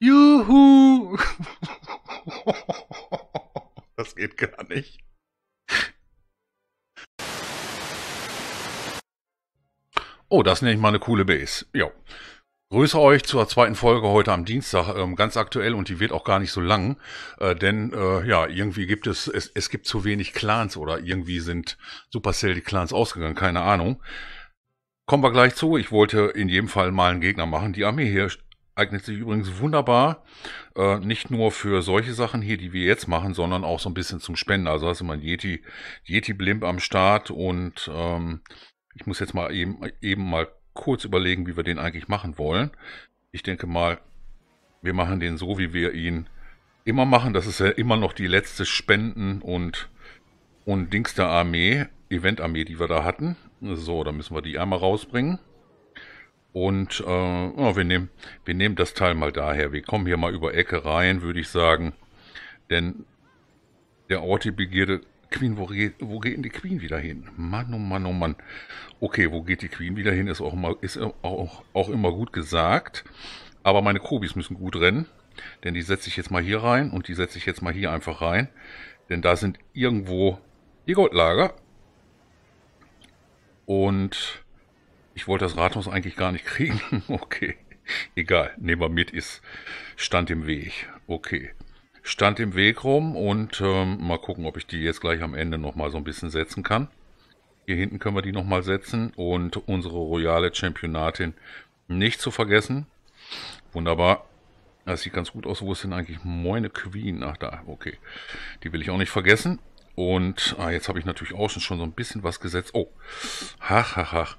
Juhu! Das geht gar nicht. Oh, das nenne ich mal eine coole Base. Jo. Grüße euch zur zweiten Folge heute am Dienstag, ähm, ganz aktuell und die wird auch gar nicht so lang, äh, denn äh, ja, irgendwie gibt es, es, es gibt zu wenig Clans oder irgendwie sind Supercell die Clans ausgegangen, keine Ahnung. Kommen wir gleich zu, ich wollte in jedem Fall mal einen Gegner machen, die Armee hier eignet sich übrigens wunderbar, äh, nicht nur für solche Sachen hier, die wir jetzt machen, sondern auch so ein bisschen zum Spenden. Also hast du mal ein Yeti, Yeti Blimp am Start und ähm, ich muss jetzt mal eben, eben mal kurz überlegen, wie wir den eigentlich machen wollen. Ich denke mal, wir machen den so, wie wir ihn immer machen. Das ist ja immer noch die letzte Spenden- und, und Dings der Armee, Event-Armee, die wir da hatten. So, da müssen wir die einmal rausbringen. Und äh, ja, wir, nehmen, wir nehmen das Teil mal daher. Wir kommen hier mal über Ecke rein, würde ich sagen. Denn der Ort die Begierde Queen, wo, geht, wo geht denn die Queen wieder hin? Mann, oh Mann, oh Mann. Okay, wo geht die Queen wieder hin, ist auch immer, ist auch, auch immer gut gesagt. Aber meine Kobis müssen gut rennen. Denn die setze ich jetzt mal hier rein und die setze ich jetzt mal hier einfach rein. Denn da sind irgendwo die Goldlager. Und ich wollte das Rathaus eigentlich gar nicht kriegen. Okay. Egal. nehmen wir mit ist. Stand im Weg. Okay. Stand im Weg rum und ähm, mal gucken, ob ich die jetzt gleich am Ende nochmal so ein bisschen setzen kann. Hier hinten können wir die nochmal setzen und unsere royale Championatin nicht zu vergessen. Wunderbar. Das sieht ganz gut aus. Wo ist denn eigentlich meine Queen? Ach da, okay. Die will ich auch nicht vergessen. Und ah, jetzt habe ich natürlich auch schon so ein bisschen was gesetzt. Oh, hach, hach, hach.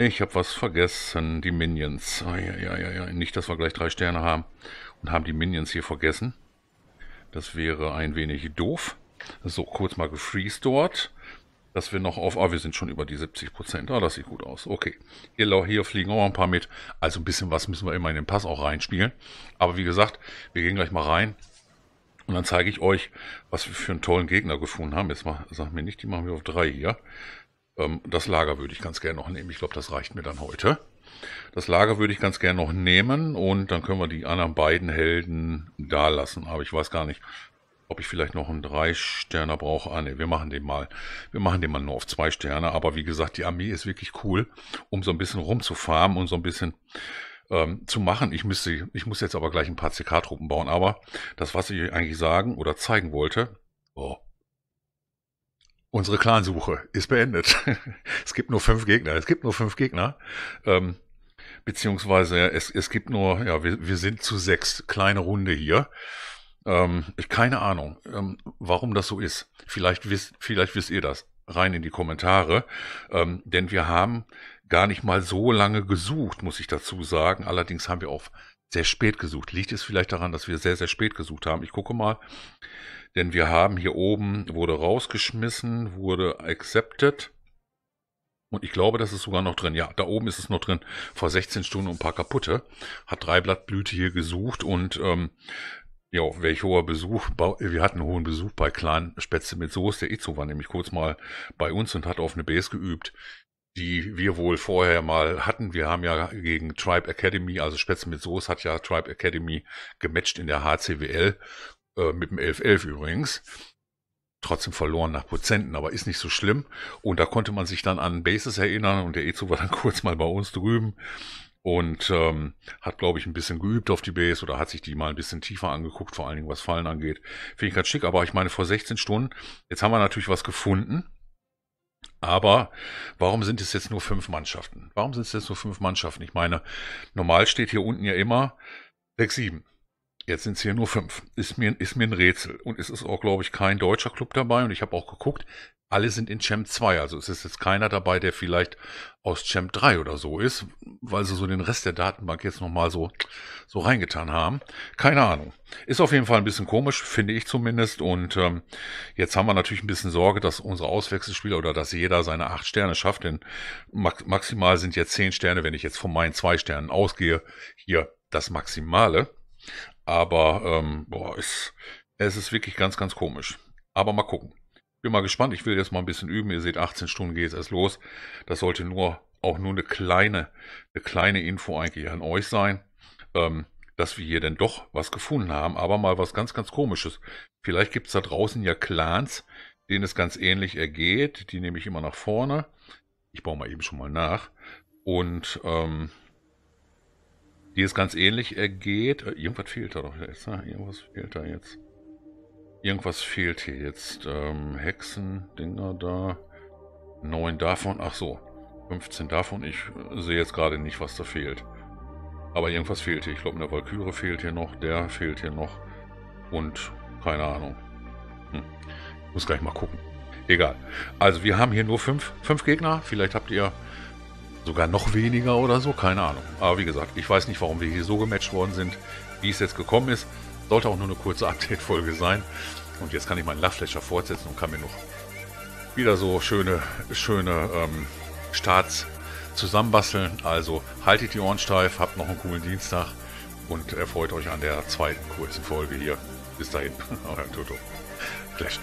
Ich habe was vergessen. Die Minions. Oh, ja, ja, ja, Nicht, dass wir gleich drei Sterne haben. Und haben die Minions hier vergessen. Das wäre ein wenig doof. So, kurz mal gefreezed dort. Dass wir noch auf... Ah, wir sind schon über die 70%. Prozent. Ah, das sieht gut aus. Okay. Hier, hier fliegen auch ein paar mit. Also ein bisschen was müssen wir immer in den Pass auch reinspielen. Aber wie gesagt, wir gehen gleich mal rein. Und dann zeige ich euch, was wir für einen tollen Gegner gefunden haben. Jetzt mal, sag mir nicht, die machen wir auf drei hier. Ähm, das Lager würde ich ganz gerne noch nehmen. Ich glaube, das reicht mir dann heute. Das Lager würde ich ganz gerne noch nehmen und dann können wir die anderen beiden Helden da lassen. Aber ich weiß gar nicht, ob ich vielleicht noch einen Drei-Sterner brauche. Ah ne, wir machen den mal. Wir machen den mal nur auf zwei Sterne. Aber wie gesagt, die Armee ist wirklich cool, um so ein bisschen rumzufarmen und so ein bisschen ähm, zu machen. Ich, müsste, ich muss jetzt aber gleich ein paar CK-Truppen bauen. Aber das, was ich euch eigentlich sagen oder zeigen wollte, oh, unsere Clansuche ist beendet. es gibt nur fünf Gegner. Es gibt nur fünf Gegner. Ähm, beziehungsweise es, es gibt nur, ja, wir, wir sind zu sechs. Kleine Runde hier. Ähm, keine Ahnung, ähm, warum das so ist. Vielleicht wisst, vielleicht wisst ihr das. Rein in die Kommentare. Ähm, denn wir haben gar nicht mal so lange gesucht, muss ich dazu sagen. Allerdings haben wir auf sehr spät gesucht. Liegt es vielleicht daran, dass wir sehr, sehr spät gesucht haben? Ich gucke mal, denn wir haben hier oben, wurde rausgeschmissen, wurde accepted. Und ich glaube, das ist sogar noch drin. Ja, da oben ist es noch drin. Vor 16 Stunden und ein paar kaputte. Hat drei Blattblüte hier gesucht und ähm, ja, welch hoher Besuch. Wir hatten hohen Besuch bei kleinen Spätzle mit Soße. Der Itzo war nämlich kurz mal bei uns und hat auf eine Base geübt die wir wohl vorher mal hatten. Wir haben ja gegen Tribe Academy, also Spätzle mit Soße hat ja Tribe Academy gematcht in der HCWL, äh, mit dem 11-11 übrigens. Trotzdem verloren nach Prozenten, aber ist nicht so schlimm. Und da konnte man sich dann an Bases erinnern und der Ezo war dann kurz mal bei uns drüben und ähm, hat, glaube ich, ein bisschen geübt auf die Base oder hat sich die mal ein bisschen tiefer angeguckt, vor allen Dingen was Fallen angeht. Finde ich ganz schick, aber ich meine, vor 16 Stunden, jetzt haben wir natürlich was gefunden aber warum sind es jetzt nur fünf Mannschaften? Warum sind es jetzt nur fünf Mannschaften? Ich meine, normal steht hier unten ja immer sechs, sieben. Jetzt sind es hier nur fünf. Ist mir, ist mir ein Rätsel. Und es ist auch, glaube ich, kein deutscher Club dabei. Und ich habe auch geguckt, alle sind in Champ 2. Also es ist jetzt keiner dabei, der vielleicht aus Champ 3 oder so ist, weil sie so den Rest der Datenbank jetzt nochmal so, so reingetan haben. Keine Ahnung. Ist auf jeden Fall ein bisschen komisch, finde ich zumindest. Und ähm, jetzt haben wir natürlich ein bisschen Sorge, dass unsere Auswechselspieler oder dass jeder seine 8 Sterne schafft, denn max maximal sind jetzt 10 Sterne, wenn ich jetzt von meinen 2 Sternen ausgehe. Hier das Maximale. Aber ähm, boah, es, es ist wirklich ganz, ganz komisch. Aber mal gucken bin mal gespannt. Ich will jetzt mal ein bisschen üben. Ihr seht, 18 Stunden geht es erst los. Das sollte nur auch nur eine kleine, eine kleine Info eigentlich an euch sein, ähm, dass wir hier denn doch was gefunden haben, aber mal was ganz, ganz komisches. Vielleicht gibt es da draußen ja Clans, denen es ganz ähnlich ergeht. Die nehme ich immer nach vorne. Ich baue mal eben schon mal nach. Und ähm, die es ganz ähnlich ergeht. Äh, irgendwas fehlt da doch jetzt. Ne? Irgendwas fehlt da jetzt. Irgendwas fehlt hier jetzt. Ähm, Hexen-Dinger da. Neun davon. Ach so. 15 davon. Ich äh, sehe jetzt gerade nicht, was da fehlt. Aber irgendwas fehlt hier. Ich glaube, eine Valkyrie fehlt hier noch. Der fehlt hier noch. Und keine Ahnung. Hm. Ich Muss gleich mal gucken. Egal. Also wir haben hier nur fünf, fünf Gegner. Vielleicht habt ihr sogar noch weniger oder so. Keine Ahnung. Aber wie gesagt, ich weiß nicht, warum wir hier so gematcht worden sind, wie es jetzt gekommen ist. Sollte auch nur eine kurze Update-Folge sein. Und jetzt kann ich meinen Lachfläscher fortsetzen und kann mir noch wieder so schöne, schöne ähm, Starts zusammenbasteln. Also haltet die Ohren steif, habt noch einen coolen Dienstag und erfreut euch an der zweiten kurzen Folge hier. Bis dahin, euer Toto. Clash.